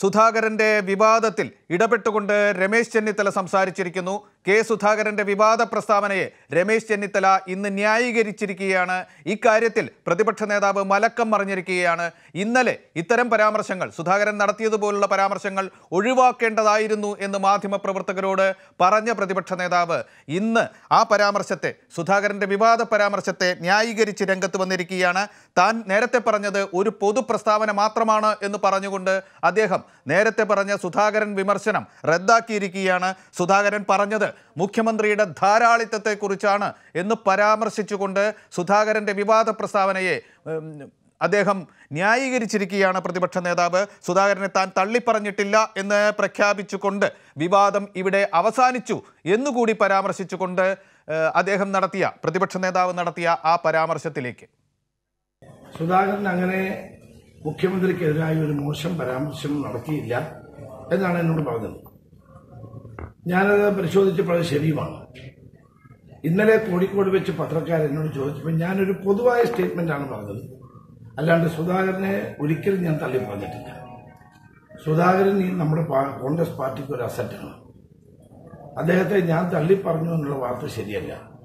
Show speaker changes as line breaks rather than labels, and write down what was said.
സുധാകരൻ്റെ വിവാദത്തിൽ ഇടപെട്ടുകൊണ്ട് രമേശ് ചെന്നിത്തല സംസാരിച്ചിരിക്കുന്നു കെ സുധാകരൻ്റെ വിവാദ പ്രസ്താവനയെ രമേശ് ചെന്നിത്തല ഇന്ന് ന്യായീകരിച്ചിരിക്കുകയാണ് ഇക്കാര്യത്തിൽ പ്രതിപക്ഷ നേതാവ് മലക്കം മറിഞ്ഞിരിക്കുകയാണ് ഇന്നലെ ഇത്തരം പരാമർശങ്ങൾ സുധാകരൻ നടത്തിയതുപോലുള്ള പരാമർശങ്ങൾ ഒഴിവാക്കേണ്ടതായിരുന്നു എന്ന് മാധ്യമപ്രവർത്തകരോട് പറഞ്ഞ പ്രതിപക്ഷ നേതാവ് ഇന്ന് ആ പരാമർശത്തെ സുധാകരന്റെ വിവാദ പരാമർശത്തെ ന്യായീകരിച്ച് രംഗത്ത് വന്നിരിക്കുകയാണ് താൻ നേരത്തെ പറഞ്ഞത് ഒരു പൊതു പ്രസ്താവന മാത്രമാണ് എന്ന് പറഞ്ഞുകൊണ്ട് അദ്ദേഹം നേരത്തെ പറഞ്ഞ സുധാകരൻ വിമർശനം റദ്ദാക്കിയിരിക്കുകയാണ് സുധാകരൻ പറഞ്ഞത് മുഖ്യമന്ത്രിയുടെ ധാരാളിത്തത്തെക്കുറിച്ചാണ് എന്ന് പരാമർശിച്ചുകൊണ്ട് സുധാകരൻ്റെ വിവാദ പ്രസ്താവനയെ അദ്ദേഹം ന്യായീകരിച്ചിരിക്കുകയാണ് പ്രതിപക്ഷ നേതാവ് സുധാകരനെ താൻ തള്ളിപ്പറഞ്ഞിട്ടില്ല എന്ന് പ്രഖ്യാപിച്ചുകൊണ്ട് വിവാദം ഇവിടെ അവസാനിച്ചു എന്നുകൂടി പരാമർശിച്ചുകൊണ്ട് അദ്ദേഹം നടത്തിയ പ്രതിപക്ഷ നേതാവ് നടത്തിയ ആ പരാമർശത്തിലേക്ക്
സുധാകരൻ അങ്ങനെ മുഖ്യമന്ത്രിക്കെതിരായി ഒരു മോശം പരാമർശം നടത്തിയില്ല എന്നാണ് എന്നോട് പറഞ്ഞത് ഞാനത് പരിശോധിച്ചപ്പോൾ ശരിയുമാണ് ഇന്നലെ കോഴിക്കോട് വെച്ച് പത്രക്കാരെന്നോട് ചോദിച്ചപ്പോൾ ഞാനൊരു പൊതുവായ സ്റ്റേറ്റ്മെന്റാണ് പറഞ്ഞത് അല്ലാണ്ട് സുധാകരനെ ഒരിക്കലും ഞാൻ തള്ളി പറഞ്ഞിട്ടില്ല സുധാകരൻ ഈ നമ്മുടെ കോൺഗ്രസ് പാർട്ടിക്ക് ഒരു അസറ്റാണ് അദ്ദേഹത്തെ ഞാൻ തള്ളി പറഞ്ഞു എന്നുള്ള വാർത്ത ശരിയല്ല